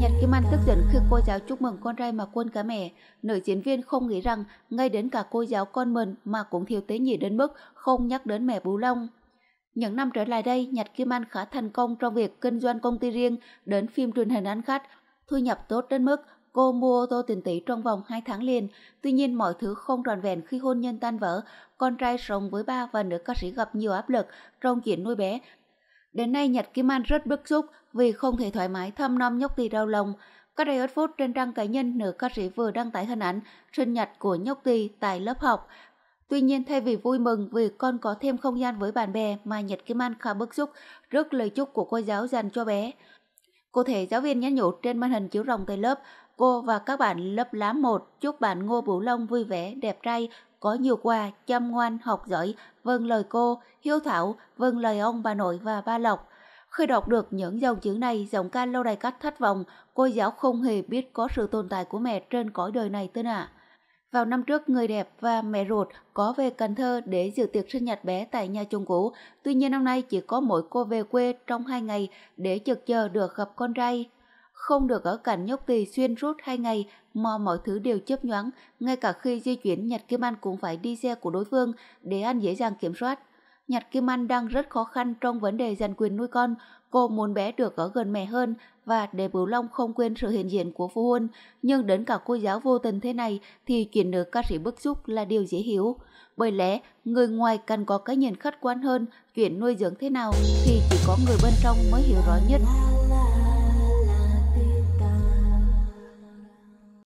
Nhật Kim Anh tức giận khi cô giáo chúc mừng con trai mà quên cả mẹ. Nữ diễn viên không nghĩ rằng ngay đến cả cô giáo con mình mà cũng thiếu tế nhị đến mức không nhắc đến mẹ Bú Long. Những năm trở lại đây, Nhật Kim Anh khá thành công trong việc kinh doanh công ty riêng đến phim truyền hình ăn khách, thu nhập tốt đến mức cô mua ô tô tiền tỷ trong vòng 2 tháng liền. Tuy nhiên mọi thứ không tròn vẹn khi hôn nhân tan vỡ, con trai sống với ba và nữ ca sĩ gặp nhiều áp lực trong chuyện nuôi bé Đến nay Nhật Kim Anh rất bức xúc vì không thể thoải mái thăm nom nhóc tỳ đau lòng. Cách đây ít phút trên trang cá nhân nữ ca sĩ vừa đăng tải hình ảnh sinh nhật của nhóc tỳ tại lớp học. Tuy nhiên thay vì vui mừng vì con có thêm không gian với bạn bè mà Nhật Kim Anh khá bức xúc trước lời chúc của cô giáo dành cho bé. Cụ thể giáo viên nhắn nhủ trên màn hình chiếu rồng tại lớp Cô và các bạn lớp lá 1 chúc bạn Ngô Bửu Long vui vẻ, đẹp trai, có nhiều quà, chăm ngoan, học giỏi, vâng lời cô, hiếu thảo, vâng lời ông, bà nội và ba Lộc. Khi đọc được những dòng chữ này, giọng ca lâu đài cắt thất vọng, cô giáo không hề biết có sự tồn tại của mẹ trên cõi đời này tên ạ. À. Vào năm trước, người đẹp và mẹ ruột có về Cần Thơ để dự tiệc sinh nhật bé tại nhà chồng cũ. Tuy nhiên năm nay chỉ có mỗi cô về quê trong hai ngày để chực chờ được gặp con trai không được ở cản nhóc tì xuyên suốt hai ngày mà mọi thứ đều chấp nhoáng, ngay cả khi di chuyển Nhật Kim Anh cũng phải đi xe của đối phương để anh dễ dàng kiểm soát. Nhật Kim Anh đang rất khó khăn trong vấn đề giành quyền nuôi con, cô muốn bé được ở gần mẹ hơn và để Bửu Long không quên sự hiện diện của phụ huynh, nhưng đến cả cô giáo vô tình thế này thì chuyện nữ ca sĩ bức xúc là điều dễ hiểu. Bởi lẽ, người ngoài cần có cái nhìn khách quan hơn chuyện nuôi dưỡng thế nào thì chỉ có người bên trong mới hiểu rõ nhất.